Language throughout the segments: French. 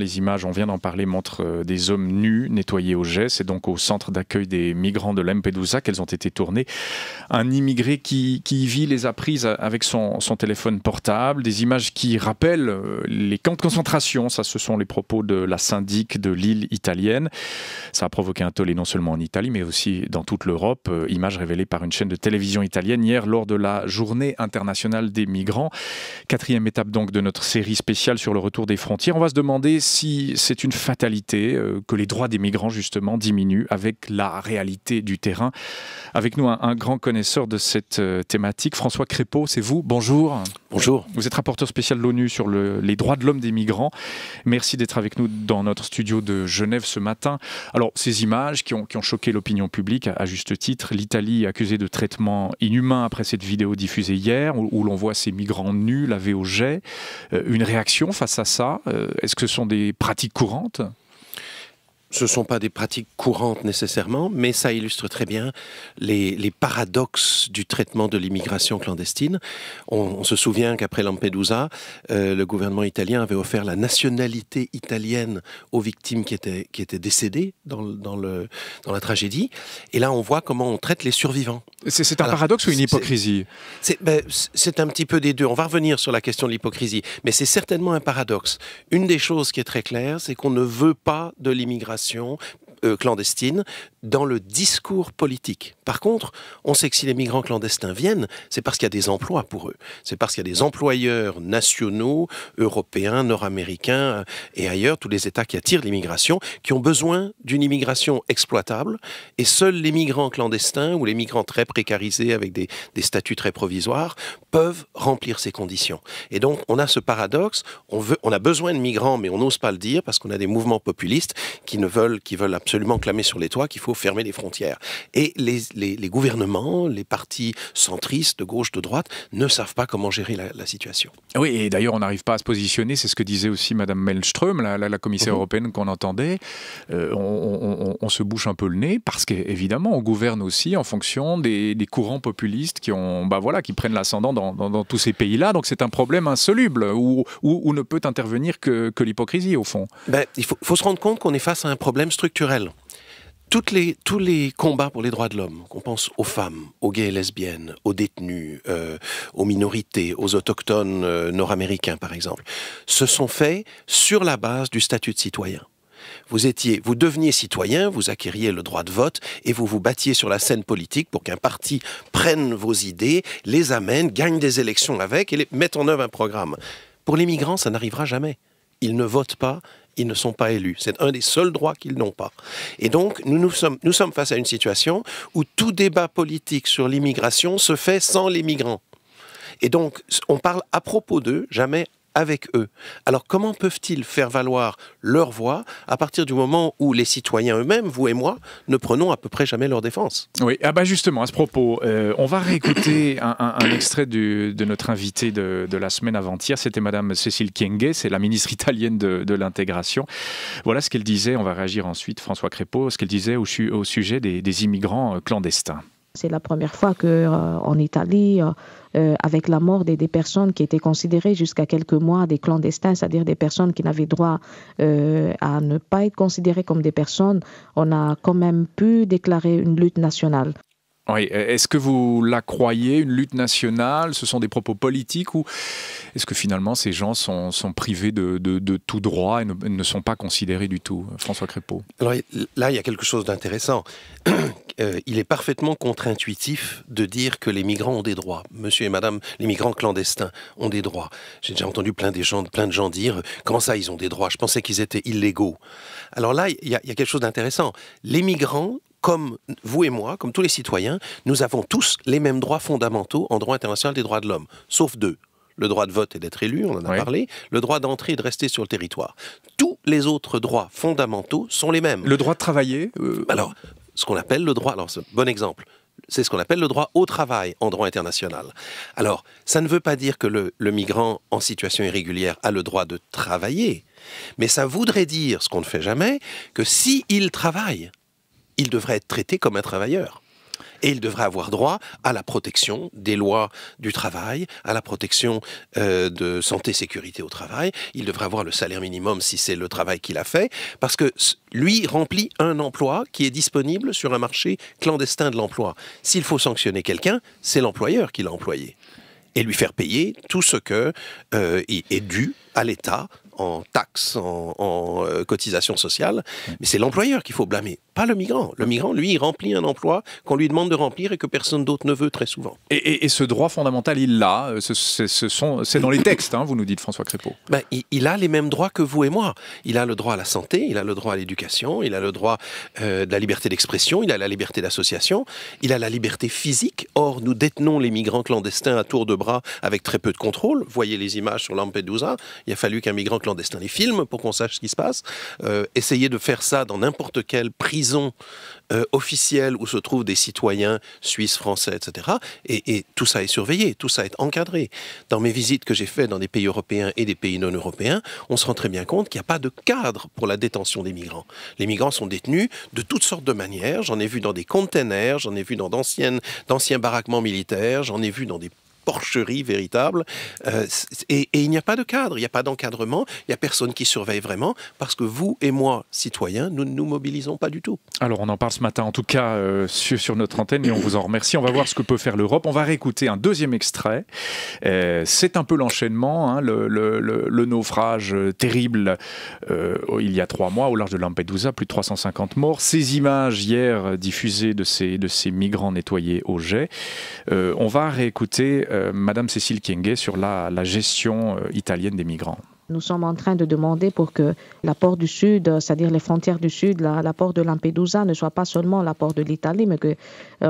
Les images, on vient d'en parler, montrent euh, des hommes nus nettoyés au jet. C'est donc au centre d'accueil des migrants de Lampedusa qu'elles ont été tournées. Un immigré qui, vit les a prises avec son, téléphone portable. Des images qui rappellent euh, les camps de concentration. Ça, ce sont les propos de la syndic de l'île italienne. Ça a provoqué un tollé non seulement en Italie, mais aussi dans toute l'Europe. Euh, images révélées par une chaîne de télévision italienne hier lors de la journée internationale des migrants. Quatrième étape donc de notre série spéciale sur le retour des frontières. On va se demander si c'est une fatalité euh, que les droits des migrants, justement, diminuent avec la réalité du terrain. Avec nous, un, grand connaisseur de cette euh, thématique, François Crépeau, c'est vous. Bonjour. Bonjour. Vous êtes rapporteur spécial de l'ONU sur les droits de l'homme des migrants. Merci d'être avec nous dans notre studio de Genève ce matin. Alors, ces images qui ont, choqué l'opinion publique, à, juste titre, l'Italie accusée de traitement inhumain après cette vidéo diffusée hier, où, l'on voit ces migrants nus lavés au jet. Euh, une réaction face à ça Est-ce que ce sont des pratiques courantes ce ne sont pas des pratiques courantes nécessairement, mais ça illustre très bien les, paradoxes du traitement de l'immigration clandestine. On, se souvient qu'après Lampedusa, euh, le gouvernement italien avait offert la nationalité italienne aux victimes qui étaient, qui étaient décédées dans, le, dans la tragédie. Et là, on voit comment on traite les survivants. C'est un paradoxe ou une hypocrisie ben, C'est un petit peu des deux. On va revenir sur la question de l'hypocrisie, mais c'est certainement un paradoxe. Une des choses qui est très claire, c'est qu'on ne veut pas de l'immigration euh, clandestine dans le discours politique. Par contre, on sait que si les migrants clandestins viennent, c'est parce qu'il y a des emplois pour eux. C'est parce qu'il y a des employeurs nationaux, européens, nord-américains euh, et ailleurs, tous les États qui attirent l'immigration, qui ont besoin d'une immigration exploitable. Et seuls les migrants clandestins ou les migrants très précarisés avec des, statuts très provisoires peuvent remplir ces conditions. Et donc, on a ce paradoxe. On, veut, on a besoin de migrants, mais on n'ose pas le dire parce qu'on a des mouvements populistes qui ne veulent, qui veulent absolument clamer sur les toits qu'il faut fermer les frontières. Et les, gouvernements, les partis centristes, de gauche, de droite, ne savent pas comment gérer la, situation. Oui, et d'ailleurs, on n'arrive pas à se positionner. C'est ce que disait aussi Mme Melström, la, commissaire mhm. européenne qu'on entendait. Euh, on, se bouche un peu le nez parce qu'évidemment, on gouverne aussi en fonction des, courants populistes qui, ont, bah voilà, qui prennent l'ascendant dans, tous ces pays-là. Donc c'est un problème insoluble où, ne peut intervenir que, que l'hypocrisie, au fond. Ben, il faut, faut se rendre compte qu'on est face à un problème structurel tous les combats pour les droits de l'homme, qu'on pense aux femmes, aux gays et lesbiennes, aux détenus, euh, aux minorités, aux autochtones euh, nord-américains par exemple, se sont faits sur la base du statut de citoyen. Vous étiez, vous deveniez citoyen, vous acquériez le droit de vote et vous vous battiez sur la scène politique pour qu'un parti prenne vos idées, les amène, gagne des élections avec et mette en œuvre un programme. Pour les migrants, ça n'arrivera jamais. Ils ne votent pas, ils ne sont pas élus. C'est un des seuls droits qu'ils n'ont pas. Et donc, nous, nous, sommes, nous sommes face à une situation où tout débat politique sur l'immigration se fait sans les migrants. Et donc, on parle à propos d'eux, jamais avec eux. Alors comment peuvent-ils faire valoir leur voix à partir du moment où les citoyens eux-mêmes, vous et moi, ne prenons à peu près jamais leur défense Oui, ah bah justement, à ce propos, euh, on va réécouter un, extrait de notre invité de, la semaine avant-hier, c'était Madame Cécile Kienge, c'est la ministre italienne de, l'intégration. Voilà ce qu'elle disait, on va réagir ensuite, François Crépeau, ce qu'elle disait au, sujet des immigrants euh, clandestins. C'est la première fois que euh, en Italie, euh, euh, avec la mort des, personnes qui étaient considérées jusqu'à quelques mois des clandestins, c'est-à-dire des personnes qui n'avaient droit à ne pas être considérées comme des personnes, on a quand même pu déclarer une lutte nationale. E-, est-ce que vous la croyez, une lutte nationale Ce sont des propos politiques ou est-ce que finalement ces gens sont, privés de, tout droit et ne, sont pas considérés du tout François Crépeau Alors là, il y a quelque chose d'intéressant. Euh, il est parfaitement contre-intuitif de dire que les migrants ont des droits. Monsieur et madame, les migrants clandestins ont des droits. J'ai déjà entendu plein, des gens, plein de gens dire euh, Comment ça, ils ont des droits Je pensais qu'ils étaient illégaux. Alors là, il y a quelque chose d'intéressant. Les migrants comme vous et moi, comme tous les citoyens, nous avons tous les mêmes droits fondamentaux en droit international des droits de l'homme, sauf deux. Le droit de vote et d'être élu, on en a parlé, le droit d'entrer et de rester sur le territoire. Tous les autres droits fondamentaux sont les mêmes. Le droit de travailler euh, Alors, ce qu'on appelle le droit, alors bon exemple, c'est ce qu'on appelle le droit au travail en droit international. Alors, ça ne veut pas dire que le, migrant en situation irrégulière a le droit de travailler, mais ça voudrait dire, ce qu'on ne fait jamais, que s'il travaille, il devrait être traité comme un travailleur et il devrait avoir droit à la protection des lois du travail, à la protection euh, de santé sécurité au travail. Il devrait avoir le salaire minimum si c'est le travail qu'il a fait, parce que lui remplit un emploi qui est disponible sur un marché clandestin de l'emploi. S'il faut sanctionner quelqu'un, c'est l'employeur qui l'a employé et lui faire payer tout ce qui euh, est dû à l'État en taxes, en, euh, cotisations sociales. Mais c'est l'employeur qu'il faut blâmer, pas le migrant. Le migrant, lui, il remplit un emploi qu'on lui demande de remplir et que personne d'autre ne veut très souvent. Et, ce droit fondamental, il l'a. Euh, c'est dans les textes, hein, vous nous dites, François Crépeau. Ben, il, a les mêmes droits que vous et moi. Il a le droit à la santé, il a le droit à l'éducation, il a le droit euh, de la liberté d'expression, il a la liberté d'association, il a la liberté physique. Or, nous détenons les migrants clandestins à tour de bras avec très peu de contrôle. Voyez les images sur Lampedusa. Il a fallu qu'un migrant clandestin les filme pour qu'on sache ce qui se passe. Euh, essayez de faire ça dans n'importe quelle prison euh, officielle où se trouvent des citoyens suisses, français, etc. Et, tout ça est surveillé, tout ça est encadré. Dans mes visites que j'ai faites dans des pays européens et des pays non européens, on se rend très bien compte qu'il n'y a pas de cadre pour la détention des migrants. Les migrants sont détenus de toutes sortes de manières. J'en ai vu dans des containers, j'en ai vu dans d'anciens baraquements militaires, j'en ai vu dans des porcherie véritable. Euh, et, il n'y a pas de cadre, il n'y a pas d'encadrement, il n'y a personne qui surveille vraiment, parce que vous et moi, citoyens, nous ne nous mobilisons pas du tout. Alors on en parle ce matin, en tout cas euh, sur, notre antenne, et on vous en remercie. On va voir ce que peut faire l'Europe. On va réécouter un deuxième extrait. Euh, c'est un peu l'enchaînement, hein, le, naufrage terrible il y a trois mois au large de Lampedusa, plus de 350 morts. Ces images hier diffusées de ces, de ces migrants nettoyés au jet. on va réécouter euh, Madame Cécile Kienge sur la, gestion euh, italienne des migrants. Nous sommes en train de demander pour que la porte du Sud, c'est-à-dire les frontières du Sud, la, porte de Lampedusa ne soit pas seulement la porte de l'Italie, mais qu'on euh,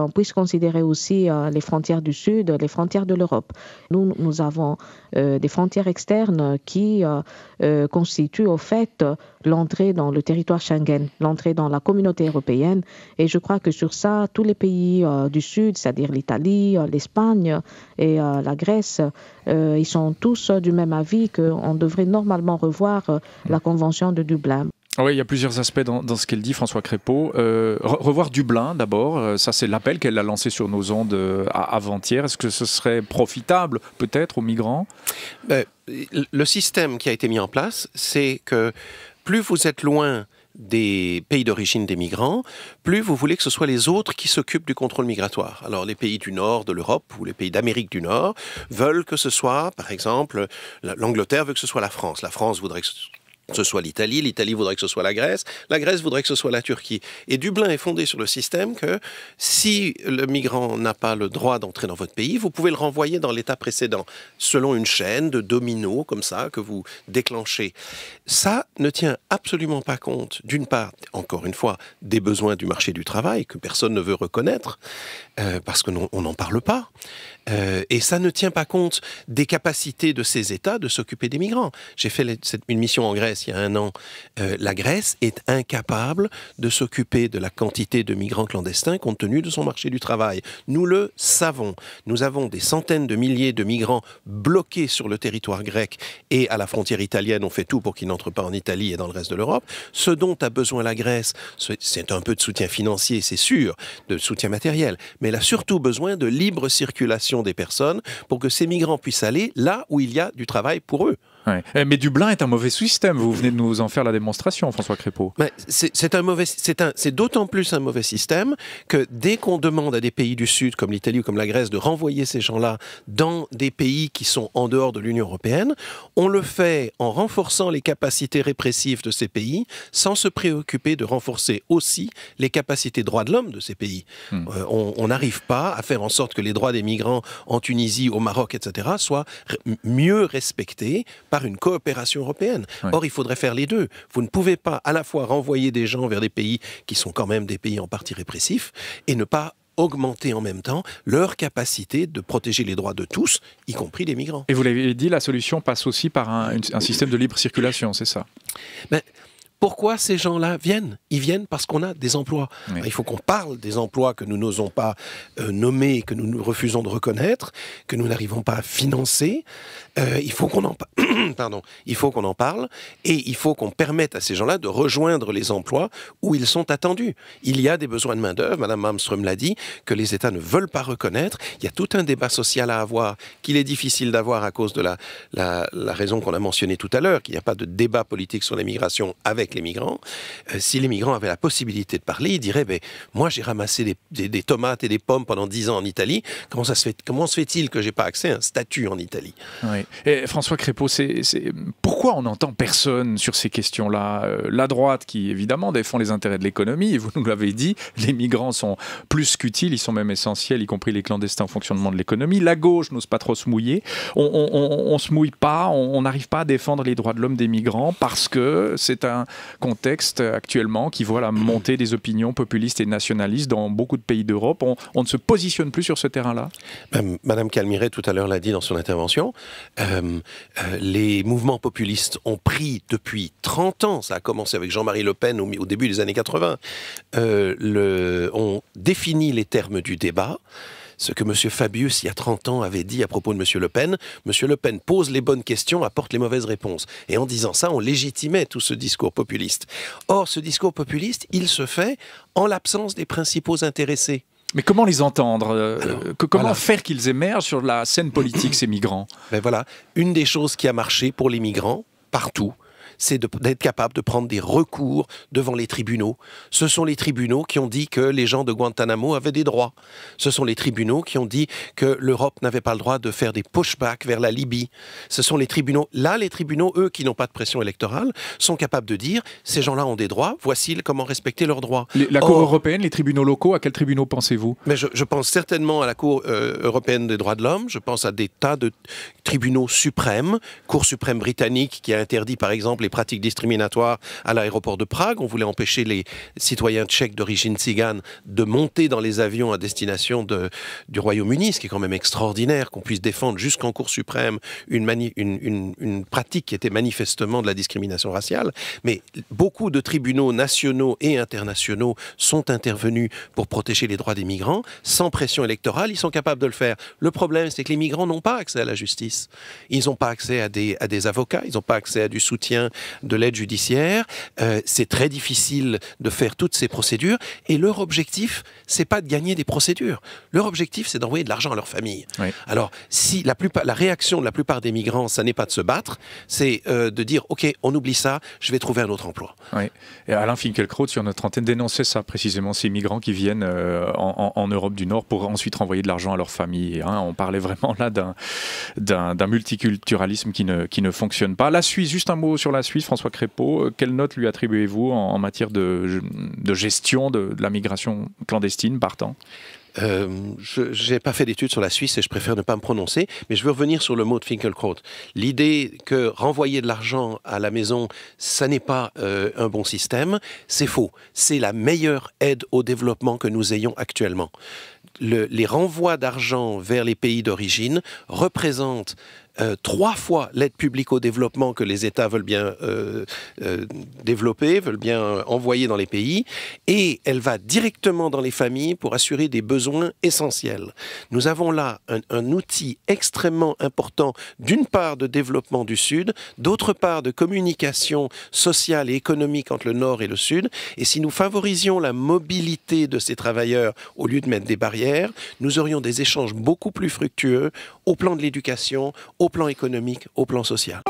on puisse considérer aussi les frontières du Sud, les frontières de l'Europe. Nous, nous avons des frontières externes qui constituent au fait l'entrée dans le territoire Schengen, l'entrée dans la communauté européenne. Et je crois que sur ça, tous les pays euh, du Sud, c'est-à-dire l'Italie, euh, l'Espagne euh, et la Grèce, ils sont tous du même avis qu'on devrait normalement revoir mm. la Convention de Dublin. Ah oui, il y a plusieurs aspects dans, ce qu'elle dit, François Crépeau. revoir Dublin d'abord, ça c'est l'appel qu'elle a lancé sur nos ondes avant-hier. Est-ce que ce serait profitable peut-être aux migrants ben, Le système qui a été mis en place, c'est que plus vous êtes loin des pays d'origine des migrants, plus vous voulez que ce soit les autres qui s'occupent du contrôle migratoire. Alors les pays du nord de l'Europe ou les pays d'Amérique du Nord veulent que ce soit, par exemple, l'Angleterre veut que ce soit la France. La France voudrait que ce ce soit l'Italie, l'Italie voudrait que ce soit la Grèce, la Grèce voudrait que ce soit la Turquie. Et Dublin est fondé sur le système que si le migrant n'a pas le droit d'entrer dans votre pays, vous pouvez le renvoyer dans l'état précédent, selon une chaîne de dominos comme ça que vous déclenchez. Ça ne tient absolument pas compte, d'une part, encore une fois, des besoins du marché du travail que personne ne veut reconnaître, euh, parce parce qu'on n'en parle pas. Euh, et ça ne tient pas compte des capacités de ces États de s'occuper des migrants. J'ai fait une mission en Grèce il y a un an, euh, la Grèce est incapable de s'occuper de la quantité de migrants clandestins compte tenu de son marché du travail. Nous le savons. Nous avons des centaines de milliers de migrants bloqués sur le territoire grec et à la frontière italienne. On fait tout pour qu'ils n'entrent pas en Italie et dans le reste de l'Europe. Ce dont a besoin la Grèce, c'est un peu de soutien financier, c'est sûr, de soutien matériel, mais elle a surtout besoin de libre circulation des personnes pour que ces migrants puissent aller là où il y a du travail pour eux. Eh, mais Dublin est un mauvais système. Vous venez de nous en faire la démonstration, François Crépeau. C'est un mauvais, c'est d'autant plus un mauvais système que dès qu'on demande à des pays du Sud, comme l'Italie ou comme la Grèce, de renvoyer ces gens-là dans des pays qui sont en dehors de l'Union européenne, on le fait en renforçant les capacités répressives de ces pays, sans se préoccuper de renforcer aussi les capacités droits de l'homme de ces pays. Hmm. Euh, on n'arrive pas à faire en sorte que les droits des migrants en Tunisie, au Maroc, etc., soient mieux respectés une coopération européenne. Or, il faudrait faire les deux. Vous ne pouvez pas à la fois renvoyer des gens vers des pays qui sont quand même des pays en partie répressifs et ne pas augmenter en même temps leur capacité de protéger les droits de tous, y compris des migrants. Et vous l'avez dit, la solution passe aussi par un, système de libre circulation, c'est ça ben, pourquoi ces gens-là viennent Ils viennent parce qu'on a des emplois. Il faut qu'on parle des emplois que nous n'osons pas euh, nommer, que nous, refusons de reconnaître, que nous n'arrivons pas à financer. Euh, il faut qu'on en il en parle et il faut qu'on permette à ces gens-là de rejoindre les emplois où ils sont attendus. Il y a des besoins de main d'œuvre. Madame Malmström l'a dit que les États ne veulent pas reconnaître. Il y a tout un débat social à avoir qu'il est difficile d'avoir à cause de la, la raison qu'on a mentionnée tout à l'heure, qu'il n'y a pas de débat politique sur l'immigration avec les migrants, euh, si les migrants avaient la possibilité de parler, ils diraient ben, Moi, j'ai ramassé des, tomates et des pommes pendant dix ans en Italie. Comment, ça se, fait, comment se fait-il que j'ai pas accès à un statut en Italie François Crépeau, c'est, pourquoi on n'entend personne sur ces questions-là euh, La droite, qui évidemment défend les intérêts de l'économie, et vous nous l'avez dit, les migrants sont plus qu'utiles, ils sont même essentiels, y compris les clandestins au fonctionnement de l'économie. La gauche n'ose pas trop se mouiller. On, ne on se mouille pas, on n'arrive pas à défendre les droits de l'homme des migrants parce que c'est un, contexte actuellement qui voit la montée des opinions populistes et nationalistes dans beaucoup de pays d'Europe. On, ne se positionne plus sur ce terrain-là euh, Madame Calmiret, tout à l'heure, l'a dit dans son intervention, euh, euh, les mouvements populistes ont pris depuis 30 ans, ça a commencé avec Jean-Marie Le Pen au, début des années 80, le, ont défini les termes du débat ce que M. Fabius, il y a 30 ans, avait dit à propos de M. Le Pen. M. Le Pen pose les bonnes questions, apporte les mauvaises réponses. Et en disant ça, on légitimait tout ce discours populiste. Or, ce discours populiste, il se fait en l'absence des principaux intéressés. Mais comment les entendre euh, euh, Comment faire qu'ils émergent sur la scène politique, ces migrants ben voilà, une des choses qui a marché pour les migrants, partout, c'est d'être capable de prendre des recours devant les tribunaux. Ce sont les tribunaux qui ont dit que les gens de Guantanamo avaient des droits. Ce sont les tribunaux qui ont dit que l'Europe n'avait pas le droit de faire des pushbacks vers la Libye. Ce sont les tribunaux, là, les tribunaux, eux, qui n'ont pas de pression électorale, sont capables de dire ces gens-là ont des droits, voici comment respecter leurs droits. la Cour européenne, les tribunaux locaux, à quels tribunaux pensez-vous Mais je, pense certainement à la Cour euh, européenne des droits de l'homme, je pense à des tas de tribunaux suprêmes, Cour suprême britannique qui a interdit par exemple pratiques discriminatoires à l'aéroport de Prague. On voulait empêcher les citoyens tchèques d'origine tzigane de monter dans les avions à destination de, du Royaume-Uni, ce qui est quand même extraordinaire qu'on puisse défendre jusqu'en Cour suprême une, une, pratique qui était manifestement de la discrimination raciale. Mais beaucoup de tribunaux nationaux et internationaux sont intervenus pour protéger les droits des migrants. Sans pression électorale, ils sont capables de le faire. Le problème, c'est que les migrants n'ont pas accès à la justice. Ils n'ont pas accès à des, à des avocats, ils n'ont pas accès à du soutien de l'aide judiciaire. Euh, c'est très difficile de faire toutes ces procédures. Et leur objectif, c'est pas de gagner des procédures. Leur objectif, c'est d'envoyer de l'argent à leur famille. Alors, si la, réaction de la plupart des migrants, ça n'est pas de se battre, c'est euh, de dire OK, on oublie ça, je vais trouver un autre emploi. Oui. Et Alain Finkielkraut, sur notre antenne, dénonçait ça précisément, ces migrants qui viennent euh, en, Europe du Nord pour ensuite renvoyer de l'argent à leur famille. Hein. On parlait vraiment là d'un multiculturalisme qui ne, qui ne fonctionne pas. La Suisse, juste un mot sur la Suisse, François Crépeau, euh, quelle note lui attribuez-vous en, matière de, gestion de, la migration clandestine partant euh, je n'ai pas fait d'études sur la Suisse et je préfère ne pas me prononcer, mais je veux revenir sur le mot de Finkelkraut. L'idée que renvoyer de l'argent à la maison, ça n'est pas euh, un bon système, c'est faux. C'est la meilleure aide au développement que nous ayons actuellement. les renvois d'argent vers les pays d'origine représentent euh, trois fois l'aide publique au développement que les États veulent bien euh, euh, développer, veulent bien envoyer dans les pays, et elle va directement dans les familles pour assurer des besoins essentiels. Nous avons là un, un outil extrêmement important, d'une part de développement du Sud, d'autre part de communication sociale et économique entre le Nord et le Sud, et si nous favorisions la mobilité de ces travailleurs au lieu de mettre des barrières, nous aurions des échanges beaucoup plus fructueux au plan de l'éducation, au au plan économique, au plan social.